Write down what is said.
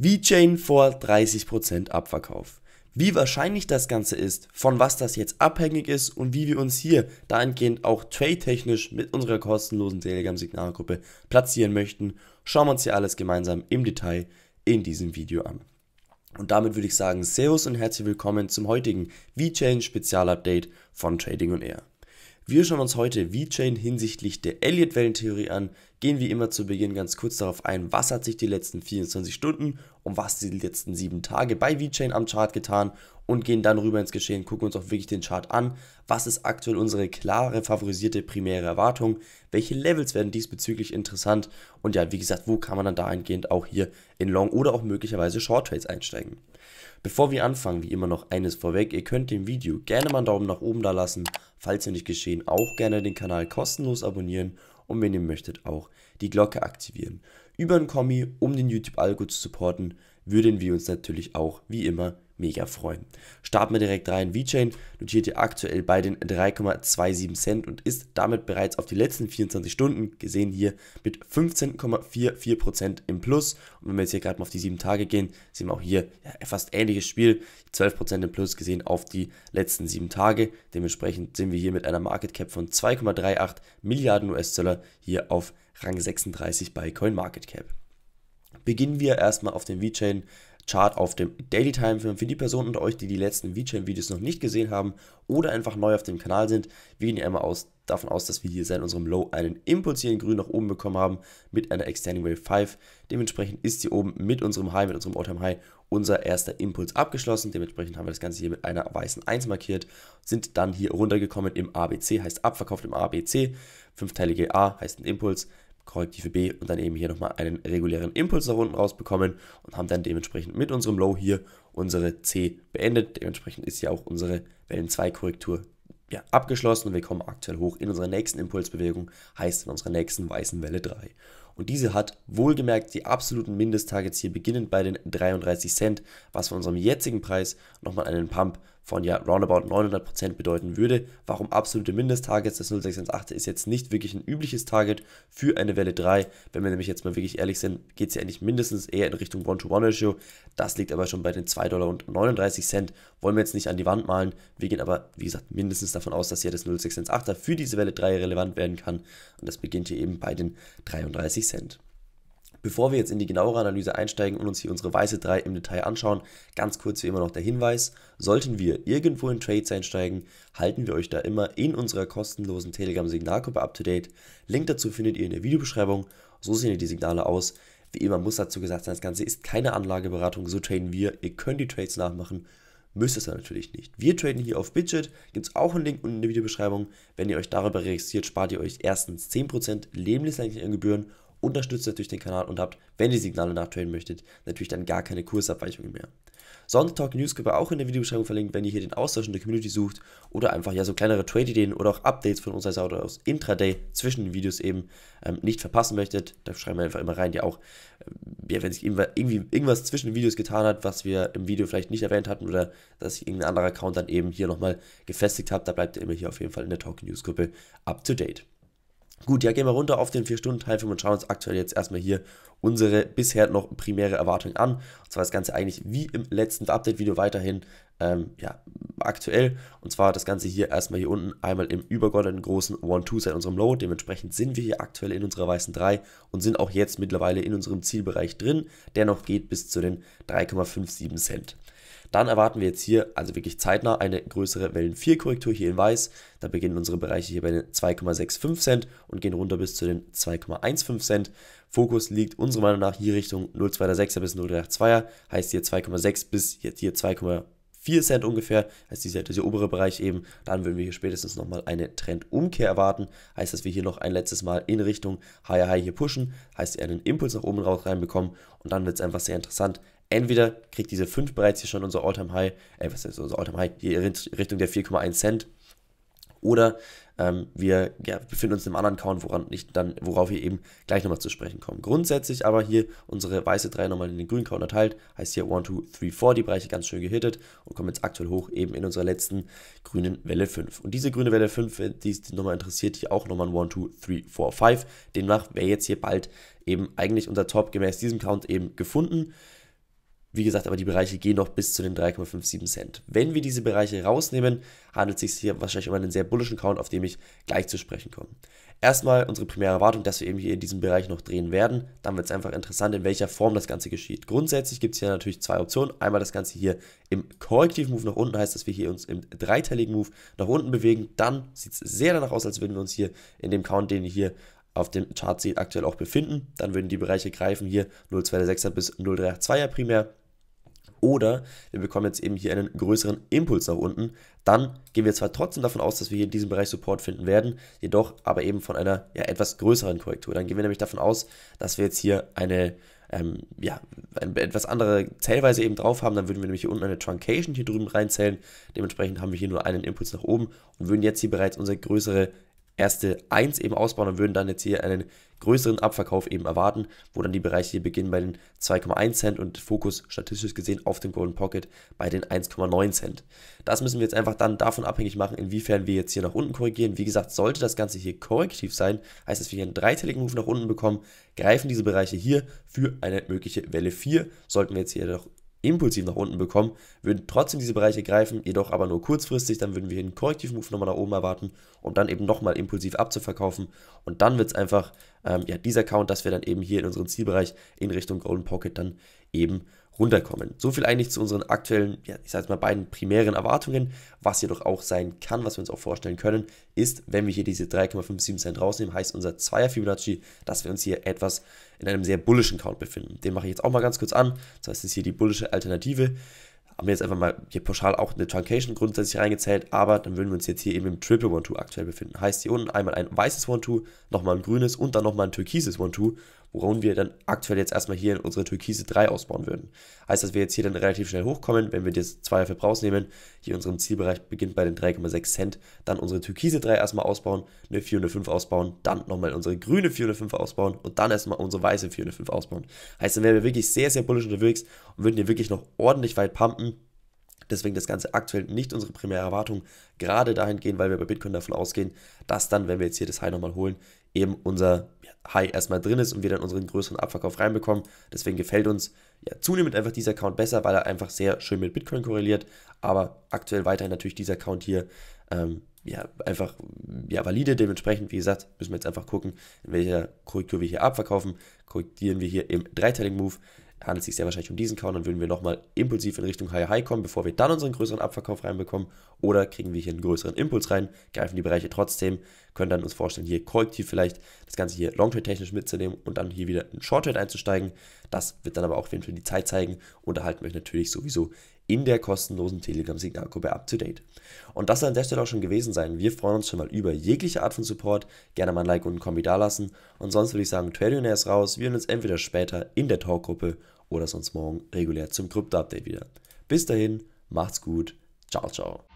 VeChain vor 30% Abverkauf. Wie wahrscheinlich das Ganze ist, von was das jetzt abhängig ist und wie wir uns hier dahingehend auch trade-technisch mit unserer kostenlosen Telegram-Signalgruppe platzieren möchten, schauen wir uns hier alles gemeinsam im Detail in diesem Video an. Und damit würde ich sagen, Servus und herzlich willkommen zum heutigen VeChain Spezialupdate von Trading und Air. Wir schauen uns heute VeChain hinsichtlich der Elliott-Wellentheorie an, gehen wie immer zu Beginn ganz kurz darauf ein, was hat sich die letzten 24 Stunden und was die letzten 7 Tage bei VeChain am Chart getan und gehen dann rüber ins Geschehen, gucken uns auch wirklich den Chart an, was ist aktuell unsere klare favorisierte primäre Erwartung, welche Levels werden diesbezüglich interessant und ja, wie gesagt, wo kann man dann dahingehend auch hier in Long oder auch möglicherweise Short Trades einsteigen. Bevor wir anfangen, wie immer noch eines vorweg, ihr könnt dem Video gerne mal einen Daumen nach oben da lassen, falls ihr nicht geschehen, auch gerne den Kanal kostenlos abonnieren und wenn ihr möchtet auch die Glocke aktivieren. Über ein Kommi, um den YouTube-Algo zu supporten, würden wir uns natürlich auch wie immer mega freuen. Starten wir direkt rein. VeChain notiert hier aktuell bei den 3,27 Cent und ist damit bereits auf die letzten 24 Stunden gesehen hier mit 15,44% im Plus. Und wenn wir jetzt hier gerade mal auf die 7 Tage gehen, sehen wir auch hier ja, fast ähnliches Spiel. 12% im Plus gesehen auf die letzten 7 Tage. Dementsprechend sind wir hier mit einer Market Cap von 2,38 Milliarden US-Dollar hier auf Rang 36 bei CoinMarketCap. Beginnen wir erstmal auf dem VeChain Chart auf dem Daily Time Film. Für die Personen unter euch, die die letzten VeChain-Videos noch nicht gesehen haben oder einfach neu auf dem Kanal sind, wir gehen ja immer aus, davon aus, dass wir hier seit unserem Low einen Impuls hier in grün nach oben bekommen haben mit einer Extending Wave 5. Dementsprechend ist hier oben mit unserem High, mit unserem All-Time High unser erster Impuls abgeschlossen. Dementsprechend haben wir das Ganze hier mit einer weißen 1 markiert, sind dann hier runtergekommen im ABC, heißt abverkauft im ABC. Fünfteilige A heißt ein Impuls, Korrektive B und dann eben hier nochmal einen regulären Impuls nach unten rausbekommen und haben dann dementsprechend mit unserem Low hier unsere C beendet. Dementsprechend ist ja auch unsere Wellen 2 Korrektur ja, abgeschlossen und wir kommen aktuell hoch in unserer nächsten Impulsbewegung, heißt in unserer nächsten weißen Welle 3 und diese hat wohlgemerkt die absoluten Mindesttargets hier beginnend bei den 33 Cent, was von unserem jetzigen Preis nochmal einen Pump von ja roundabout 900% bedeuten würde. Warum absolute Mindesttargets? Das 0618 ist jetzt nicht wirklich ein übliches Target für eine Welle 3. Wenn wir nämlich jetzt mal wirklich ehrlich sind, geht es ja eigentlich mindestens eher in Richtung One-to-One-Ratio. Das liegt aber schon bei den 2,39 Dollar Wollen wir jetzt nicht an die Wand malen. Wir gehen aber, wie gesagt, mindestens davon aus, dass hier das 0618 für diese Welle 3 relevant werden kann. Und das beginnt hier eben bei den 33 Cent. Cent. Bevor wir jetzt in die genauere Analyse einsteigen und uns hier unsere weiße 3 im Detail anschauen, ganz kurz wie immer noch der Hinweis, sollten wir irgendwo in Trades einsteigen, halten wir euch da immer in unserer kostenlosen Telegram Signalgruppe up to date. Link dazu findet ihr in der Videobeschreibung, so sehen die Signale aus. Wie immer muss dazu gesagt sein, das Ganze ist keine Anlageberatung, so traden wir, ihr könnt die Trades nachmachen, müsst es natürlich nicht. Wir traden hier auf Bidget, gibt es auch einen Link unten in der Videobeschreibung. Wenn ihr euch darüber registriert, spart ihr euch erstens 10% lebenslänglichen Gebühren unterstützt natürlich den Kanal und habt, wenn ihr Signale nachtraden möchtet, natürlich dann gar keine Kursabweichungen mehr. Talk News Newsgruppe auch in der Videobeschreibung verlinkt, wenn ihr hier den Austausch in der Community sucht oder einfach ja so kleinere Trade-Ideen oder auch Updates von unserer Seite aus Intraday zwischen den Videos eben ähm, nicht verpassen möchtet. Da schreiben wir einfach immer rein, ja auch, äh, ja, wenn sich irgendwie irgendwas zwischen den Videos getan hat, was wir im Video vielleicht nicht erwähnt hatten oder dass ich irgendein anderer Account dann eben hier nochmal gefestigt habe, da bleibt ihr immer hier auf jeden Fall in der Talk News Gruppe up to date. Gut, ja, gehen wir runter auf den 4-Stunden-Timeframe und schauen uns aktuell jetzt erstmal hier unsere bisher noch primäre Erwartung an. Und zwar das Ganze eigentlich wie im letzten Update-Video weiterhin ähm, ja, aktuell. Und zwar das Ganze hier erstmal hier unten einmal im übergeordneten großen One-Two seit unserem Low. Dementsprechend sind wir hier aktuell in unserer weißen 3 und sind auch jetzt mittlerweile in unserem Zielbereich drin. Der noch geht bis zu den 3,57 Cent. Dann erwarten wir jetzt hier, also wirklich zeitnah, eine größere Wellen 4 Korrektur hier in weiß. Da beginnen unsere Bereiche hier bei den 2,65 Cent und gehen runter bis zu den 2,15 Cent. Fokus liegt unserer Meinung nach hier Richtung 0,26er bis 0,82er, heißt hier 2,6 bis jetzt hier 2,4 Cent ungefähr, heißt dieser, halt dieser obere Bereich eben, dann würden wir hier spätestens nochmal eine Trendumkehr erwarten, heißt, dass wir hier noch ein letztes Mal in Richtung Higher High hier pushen, heißt, er einen Impuls nach oben raus reinbekommen und dann wird es einfach sehr interessant, entweder kriegt diese 5 bereits hier schon unser Alltime High, äh, was ist unser Alltime High, die Richtung der 4,1 Cent, oder ähm, wir ja, befinden uns in einem anderen Count, woran ich dann, worauf wir eben gleich nochmal zu sprechen kommen. Grundsätzlich aber hier unsere weiße 3 nochmal in den grünen Count erteilt, heißt hier 1, 2, 3, 4, die Bereiche ganz schön gehittet und kommen jetzt aktuell hoch eben in unserer letzten grünen Welle 5. Und diese grüne Welle 5, die ist nochmal interessiert, hier auch nochmal ein 1, 2, 3, 4, 5. Demnach wäre jetzt hier bald eben eigentlich unser Top gemäß diesem Count eben gefunden. Wie gesagt, aber die Bereiche gehen noch bis zu den 3,57 Cent. Wenn wir diese Bereiche rausnehmen, handelt es sich hier wahrscheinlich um einen sehr bullischen Count, auf dem ich gleich zu sprechen komme. Erstmal unsere primäre Erwartung, dass wir eben hier in diesem Bereich noch drehen werden. Dann wird es einfach interessant, in welcher Form das Ganze geschieht. Grundsätzlich gibt es hier natürlich zwei Optionen. Einmal das Ganze hier im korrektiven Move nach unten, heißt, dass wir hier uns im dreiteiligen Move nach unten bewegen. Dann sieht es sehr danach aus, als würden wir uns hier in dem Count, den wir hier auf dem Chartziel aktuell auch befinden. Dann würden die Bereiche greifen hier 0,26er bis 0,32er primär. Oder wir bekommen jetzt eben hier einen größeren Impuls nach unten. Dann gehen wir zwar trotzdem davon aus, dass wir hier in diesem Bereich Support finden werden, jedoch aber eben von einer ja, etwas größeren Korrektur. Dann gehen wir nämlich davon aus, dass wir jetzt hier eine ähm, ja, eine etwas andere Zählweise eben drauf haben, dann würden wir nämlich hier unten eine Truncation hier drüben reinzählen. Dementsprechend haben wir hier nur einen Impuls nach oben und würden jetzt hier bereits unsere größere erste 1 eben ausbauen und würden dann jetzt hier einen größeren Abverkauf eben erwarten, wo dann die Bereiche hier beginnen bei den 2,1 Cent und Fokus statistisch gesehen auf dem Golden Pocket bei den 1,9 Cent. Das müssen wir jetzt einfach dann davon abhängig machen, inwiefern wir jetzt hier nach unten korrigieren. Wie gesagt, sollte das Ganze hier korrektiv sein, heißt, es, wir hier einen dreiteiligen Move nach unten bekommen, greifen diese Bereiche hier für eine mögliche Welle 4. Sollten wir jetzt hier doch impulsiv nach unten bekommen, würden trotzdem diese Bereiche greifen, jedoch aber nur kurzfristig, dann würden wir einen Korrektivmove nochmal nach oben erwarten um dann eben nochmal impulsiv abzuverkaufen und dann wird es einfach ähm, ja, dieser Count, dass wir dann eben hier in unserem Zielbereich in Richtung Golden Pocket dann eben runterkommen. So viel eigentlich zu unseren aktuellen, ja, ich sage jetzt mal beiden primären Erwartungen. Was jedoch auch sein kann, was wir uns auch vorstellen können, ist, wenn wir hier diese 3,57 Cent rausnehmen, heißt unser Zweier Fibonacci, dass wir uns hier etwas in einem sehr bullischen Count befinden. Den mache ich jetzt auch mal ganz kurz an. Das heißt, es ist hier die bullische Alternative. Haben wir jetzt einfach mal hier pauschal auch eine Truncation grundsätzlich reingezählt, aber dann würden wir uns jetzt hier eben im Triple One-Two aktuell befinden. Heißt hier unten einmal ein weißes One-Two, nochmal ein grünes und dann nochmal ein türkises One-Two woran wir dann aktuell jetzt erstmal hier in unsere türkise 3 ausbauen würden. Heißt, dass wir jetzt hier dann relativ schnell hochkommen, wenn wir das 2er für nehmen, hier unserem Zielbereich beginnt bei den 3,6 Cent, dann unsere türkise 3 erstmal ausbauen, eine 405 ausbauen, dann nochmal unsere grüne 405 ausbauen und dann erstmal unsere weiße 405 ausbauen. Heißt, dann wären wir wirklich sehr, sehr bullisch unterwegs und würden hier wirklich noch ordentlich weit pumpen. Deswegen das Ganze aktuell nicht unsere primäre Erwartung, gerade dahin gehen, weil wir bei Bitcoin davon ausgehen, dass dann, wenn wir jetzt hier das High nochmal holen, eben unser High erstmal drin ist und wir dann unseren größeren Abverkauf reinbekommen. Deswegen gefällt uns ja, zunehmend einfach dieser Account besser, weil er einfach sehr schön mit Bitcoin korreliert. Aber aktuell weiterhin natürlich dieser Account hier ähm, ja, einfach ja, valide. Dementsprechend, wie gesagt, müssen wir jetzt einfach gucken, in welcher Korrektur wir hier abverkaufen. Korrektieren wir hier im Dreiteiling Move handelt es sich sehr wahrscheinlich um diesen Kauen. dann würden wir nochmal impulsiv in Richtung High-High kommen, bevor wir dann unseren größeren Abverkauf reinbekommen. Oder kriegen wir hier einen größeren Impuls rein, greifen die Bereiche trotzdem, können dann uns vorstellen, hier korrektiv vielleicht das Ganze hier Long-Trade-technisch mitzunehmen und dann hier wieder in Short-Trade einzusteigen. Das wird dann aber auch auf jeden Fall die Zeit zeigen und da wir euch natürlich sowieso in der kostenlosen Telegram-Signalgruppe up to date. Und das soll an der Stelle auch schon gewesen sein. Wir freuen uns schon mal über jegliche Art von Support. Gerne mal ein Like und ein Kombi dalassen. Und sonst würde ich sagen, Tradionair ist raus. Wir hören uns entweder später in der Talkgruppe oder sonst morgen regulär zum Krypto-Update wieder. Bis dahin, macht's gut. Ciao, ciao.